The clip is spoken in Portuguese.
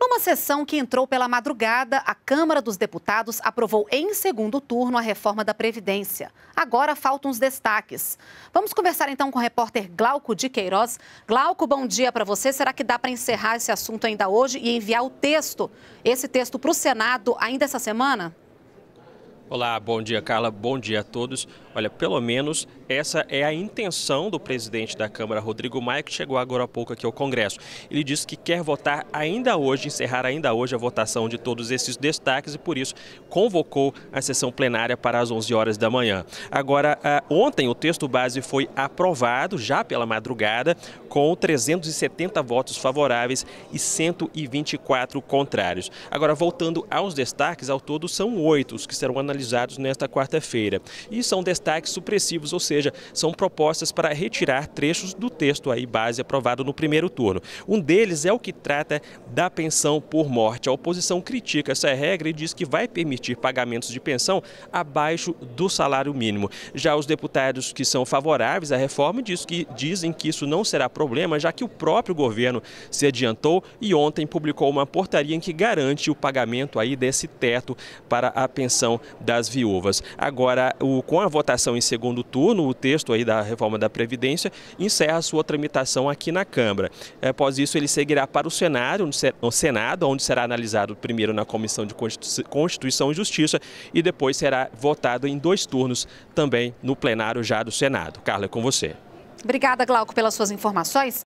Numa sessão que entrou pela madrugada, a Câmara dos Deputados aprovou em segundo turno a reforma da Previdência. Agora faltam os destaques. Vamos conversar então com o repórter Glauco de Queiroz. Glauco, bom dia para você. Será que dá para encerrar esse assunto ainda hoje e enviar o texto, esse texto para o Senado ainda essa semana? Olá, bom dia Carla, bom dia a todos. Olha, pelo menos essa é a intenção do presidente da Câmara, Rodrigo Maia, que chegou agora há pouco aqui ao Congresso. Ele disse que quer votar ainda hoje, encerrar ainda hoje a votação de todos esses destaques e por isso convocou a sessão plenária para as 11 horas da manhã. Agora, ah, ontem o texto base foi aprovado já pela madrugada com 370 votos favoráveis e 124 contrários. Agora, voltando aos destaques, ao todo são oito os que serão analisados analisados nesta quarta-feira. E são destaques supressivos, ou seja, são propostas para retirar trechos do texto aí base aprovado no primeiro turno. Um deles é o que trata da pensão por morte. A oposição critica essa regra e diz que vai permitir pagamentos de pensão abaixo do salário mínimo. Já os deputados que são favoráveis à reforma diz que, dizem que isso não será problema, já que o próprio governo se adiantou e ontem publicou uma portaria em que garante o pagamento aí desse teto para a pensão das viúvas. Agora, o, com a votação em segundo turno, o texto aí da reforma da Previdência encerra sua tramitação aqui na Câmara. Após isso, ele seguirá para o Senado, o Senado, onde será analisado primeiro na Comissão de Constituição e Justiça e depois será votado em dois turnos também no plenário já do Senado. Carla, é com você. Obrigada, Glauco, pelas suas informações.